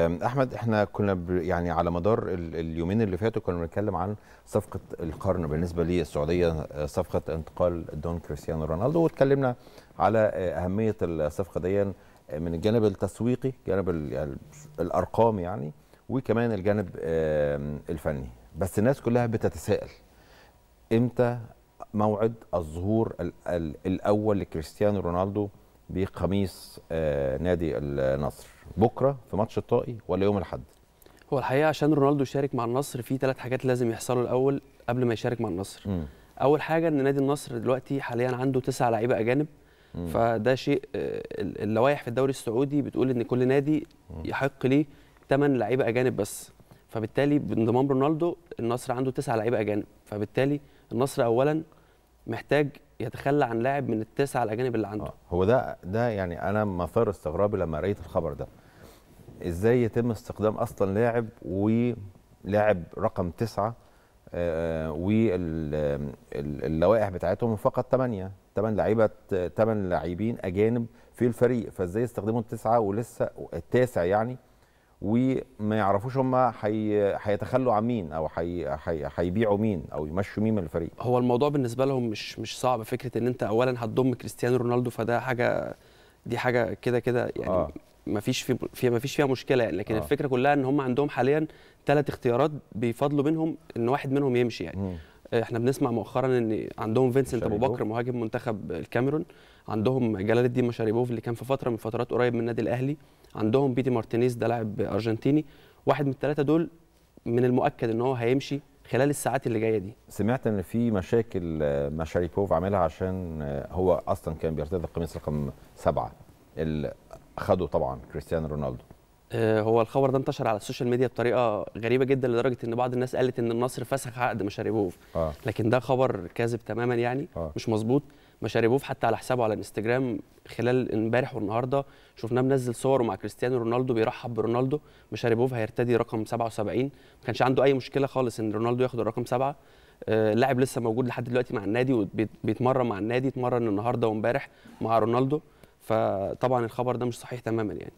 احمد احنا كنا يعني على مدار اليومين اللي فاتوا كنا بنتكلم عن صفقه القرن بالنسبه للسعوديه أه، صفقه انتقال دون كريستيانو رونالدو واتكلمنا على أه، اهميه الصفقه دي أه، من الجانب التسويقي جانب الارقام يعني وكمان الجانب الفني بس الناس كلها بتتساءل امتى موعد الظهور الاول لكريستيانو رونالدو بقميص نادي النصر بكره في ماتش الطائي ولا يوم الاحد هو الحقيقه عشان رونالدو يشارك مع النصر في ثلاث حاجات لازم يحصلوا الاول قبل ما يشارك مع النصر م. اول حاجه ان نادي النصر دلوقتي حاليا عنده تسع لعيبه اجانب م. فده شيء آه، اللوائح في الدوري السعودي بتقول ان كل نادي يحق ليه ثمان لعيبه اجانب بس فبالتالي بانضمام رونالدو النصر عنده تسع لعيبه اجانب فبالتالي النصر اولا محتاج يتخلى عن لاعب من التسعه الاجانب اللي عنده آه، هو ده ده يعني انا مثار استغرابي لما قريت الخبر ده ازاي يتم استخدام اصلا لاعب ولاعب رقم تسعه آه، واللوائح بتاعتهم فقط ثمانيه ثمان لعيبه ثمان لاعبين اجانب في الفريق فازاي يستخدموا التسعه ولسه التاسع يعني وما يعرفوش هم هيتخلوا عن مين او هيبيعوا مين او يمشوا مين من الفريق هو الموضوع بالنسبه لهم مش مش صعب فكره ان انت اولا هتضم كريستيانو رونالدو فده حاجه دي حاجه كده كده يعني آه. ما فيش في ما فيش فيها مشكله يعني لكن آه. الفكره كلها ان هم عندهم حاليا ثلاث اختيارات بيفضلوا منهم ان واحد منهم يمشي يعني مم. آه، احنا بنسمع مؤخرا ان عندهم فينسنت ابو بكر مهاجم منتخب الكاميرون عندهم جلال الدين مشاريبوف اللي كان في فتره من فترات قريب من النادي الاهلي عندهم بيتي مارتينيز ده لاعب ارجنتيني واحد من الثلاثه دول من المؤكد ان هو هيمشي خلال الساعات اللي جايه دي سمعت ان في مشاكل مشاريبوف عاملها عشان هو اصلا كان بيرتدي قميص رقم سبعه اخده طبعا كريستيانو رونالدو آه، هو الخبر ده انتشر على السوشيال ميديا بطريقه غريبه جدا لدرجه ان بعض الناس قالت ان النصر فسخ عقد مشاريبوف آه. لكن ده خبر كاذب تماما يعني آه. مش مظبوط مشاريبوف حتى على حسابه على الانستجرام خلال امبارح والنهارده شفناه منزل صوره مع كريستيانو رونالدو بيرحب برونالدو مشاريبوف هيرتدي رقم 77 ما كانش عنده اي مشكله خالص ان رونالدو ياخد الرقم 7 آه، اللاعب لسه موجود لحد دلوقتي مع النادي وبيتمرن مع النادي اتمرن النهارده وامبارح مع رونالدو فطبعا الخبر ده مش صحيح تماما يعني